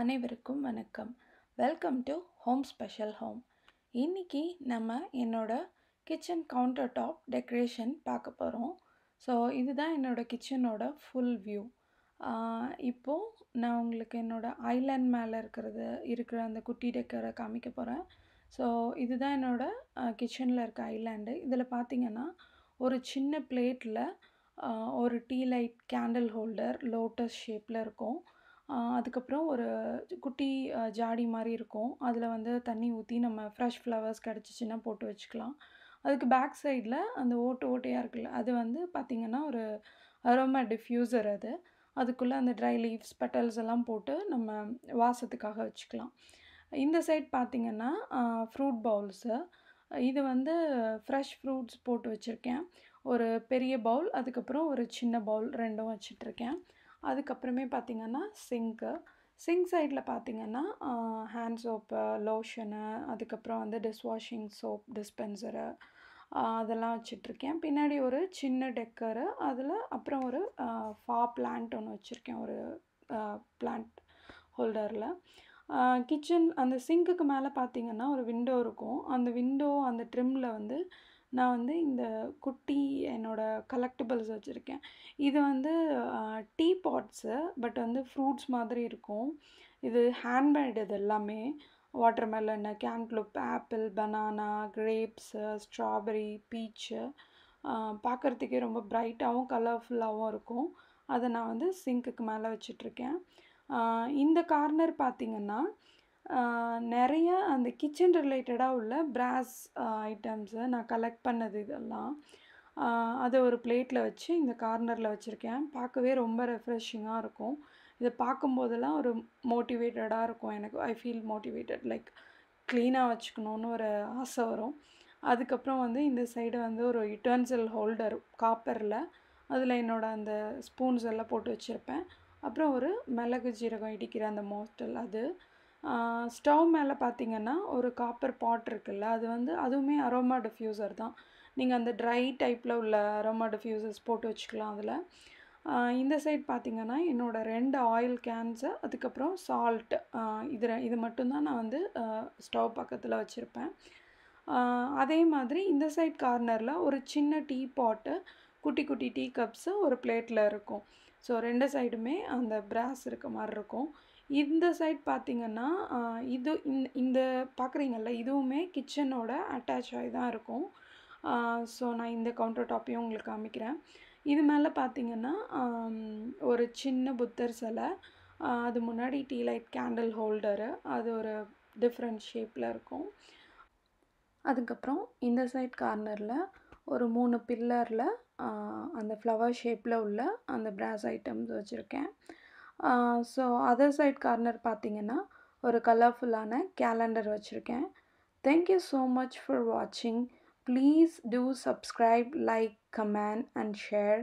அனைவருக்கும் வணக்கம் welcome to home special home இன்றைக்கி நம்ம என்னோட கிச்சன் கவுண்டர் டாப் டெக்கரேஷன் பார்க்க போகிறோம் ஸோ இதுதான் என்னோடய கிச்சனோட ஃபுல் வியூ இப்போது நான் உங்களுக்கு என்னோடய ஐலேண்ட் மேலே இருக்கிறது இருக்கிற அந்த குட்டி டெக்கரை காமிக்க போகிறேன் ஸோ இதுதான் என்னோடய கிச்சனில் இருக்க ஐலேண்டு இதில் பார்த்திங்கன்னா ஒரு சின்ன பிளேட்டில் ஒரு tea light candle holder lotus ஷேப்பில் இருக்கும் அதுக்கப்புறம் ஒரு குட்டி ஜாடி மாதிரி இருக்கும் அதில் வந்து தண்ணி ஊற்றி நம்ம ஃப்ரெஷ் ஃப்ளவர்ஸ் கிடச்சிச்சின்னா போட்டு வச்சுக்கலாம் அதுக்கு பேக் சைடில் அந்த ஓட்டு ஓட்டையாக இருக்குல்ல அது வந்து பார்த்திங்கன்னா ஒரு அரோமா டிஃப்யூசர் அது அதுக்குள்ளே அந்த ட்ரை லீவ்ஸ் பெட்டல்ஸ் எல்லாம் போட்டு நம்ம வாசத்துக்காக வச்சுக்கலாம் இந்த சைட் பார்த்திங்கன்னா ஃப்ரூட் பவுல்ஸு இது வந்து ஃப்ரெஷ் ஃப்ரூட்ஸ் போட்டு வச்சுருக்கேன் ஒரு பெரிய பவுல் அதுக்கப்புறம் ஒரு சின்ன பவுல் ரெண்டும் வச்சிட்ருக்கேன் அதுக்கப்புறமே பார்த்திங்கன்னா சிங்க்கு சிங்க் சைடில் பார்த்திங்கன்னா ஹேண்ட் சோப்பு லோஷனு அதுக்கப்புறம் வந்து டிஷ்வாஷிங் சோப் டிஸ்பென்சரு அதெல்லாம் வச்சிட்ருக்கேன் பின்னாடி ஒரு சின்ன டெக்கரு அதில் அப்புறம் ஒரு ஃபா பிளான்ட் ஒன்று வச்சுருக்கேன் ஒரு பிளான்ட் ஹோல்டரில் கிச்சன் அந்த சிங்க்குக்கு மேலே பார்த்திங்கன்னா ஒரு விண்டோ இருக்கும் அந்த விண்டோ அந்த ட்ரிம்மில் வந்து நான் வந்து இந்த குட்டி கலெக்டபிள்ஸ் வச்சுருக்கேன் இது வந்து டீ பாட்ஸு பட் வந்து ஃப்ரூட்ஸ் மாதிரி இருக்கும் இது ஹேண்ட்மேட் இது எல்லாமே watermelon cantaloupe apple banana grapes strawberry peach பார்க்குறதுக்கே ரொம்ப ப்ரைட்டாகவும் கலர்ஃபுல்லாகவும் இருக்கும் அதை நான் வந்து சிங்க்குக்கு மேலே வச்சிட்ருக்கேன் இந்த கார்னர் பார்த்திங்கன்னா நிறைய அந்த கிச்சன் ரிலேட்டடாக உள்ள பிராஸ் ஐட்டம்ஸு நான் கலெக்ட் பண்ணது இதெல்லாம் அதை ஒரு பிளேட்டில் வச்சு இந்த கார்னரில் வச்சுருக்கேன் பார்க்கவே ரொம்ப ரெஃப்ரெஷிங்காக இருக்கும் இதை பார்க்கும்போதெல்லாம் ஒரு மோட்டிவேட்டடாக இருக்கும் எனக்கு ஐ ஃபீல் மோட்டிவேட்டட் லைக் க்ளீனாக வச்சுக்கணுன்னு ஒரு ஆசை வரும் அதுக்கப்புறம் வந்து இந்த சைடு வந்து ஒரு யுட்டன்சல் ஹோல்டர் காப்பரில் அதில் என்னோடய அந்த ஸ்பூன்ஸ் எல்லாம் போட்டு வச்சுருப்பேன் அப்புறம் ஒரு மிளகு ஜீரகம் இடிக்கிற அந்த மோஸ்டல் அது ஸ்டவ் மேலே பார்த்தீங்கன்னா ஒரு காப்பர் பாட் இருக்குல்ல அது வந்து அதுவுமே அரோமா டிஃப்யூசர் தான் நீங்கள் அந்த ட்ரை டைப்பில் உள்ள அரோமா டிஃப்யூசர்ஸ் போட்டு வச்சுக்கலாம் அதில் இந்த சைட் பார்த்திங்கன்னா என்னோடய ரெண்டு ஆயில் கேன்ஸு அதுக்கப்புறம் சால்ட் இது இது மட்டும்தான் நான் வந்து ஸ்டவ் பக்கத்தில் வச்சுருப்பேன் அதே மாதிரி இந்த சைட் கார்னரில் ஒரு சின்ன டீ பாட்டு குட்டி குட்டி டீ கப்ஸு ஒரு பிளேட்டில் இருக்கும் ஸோ ரெண்டு சைடுமே அந்த பிராஸ் இருக்க மாதிரி இருக்கும் இந்த சைட் பார்த்திங்கன்னா இது இந்த இந்த பார்க்குறீங்கல்ல இதுவுமே கிச்சனோட அட்டாச் ஆகி தான் இருக்கும் ஸோ நான் இந்த கவுண்டர் டாப்பையும் உங்களுக்கு காமிக்கிறேன் இது மேலே பார்த்திங்கன்னா ஒரு சின்ன புத்தர் சிலை அது முன்னாடி டீ லைட் கேண்டில் ஹோல்டரு அது ஒரு டிஃப்ரெண்ட் ஷேப்பில் இருக்கும் அதுக்கப்புறம் இந்த சைட் கார்னரில் ஒரு மூணு பில்லரில் அந்த ஃப்ளவர் ஷேப்பில் உள்ள அந்த பிராஸ் ஐட்டம்ஸ் வச்சுருக்கேன் ஸோ அதர் சைட் கார்னர் பார்த்தீங்கன்னா ஒரு கலர்ஃபுல்லான கேலண்டர் வச்சுருக்கேன் தேங்க்யூ ஸோ மச் ஃபார் வாட்சிங் please do subscribe like comment and share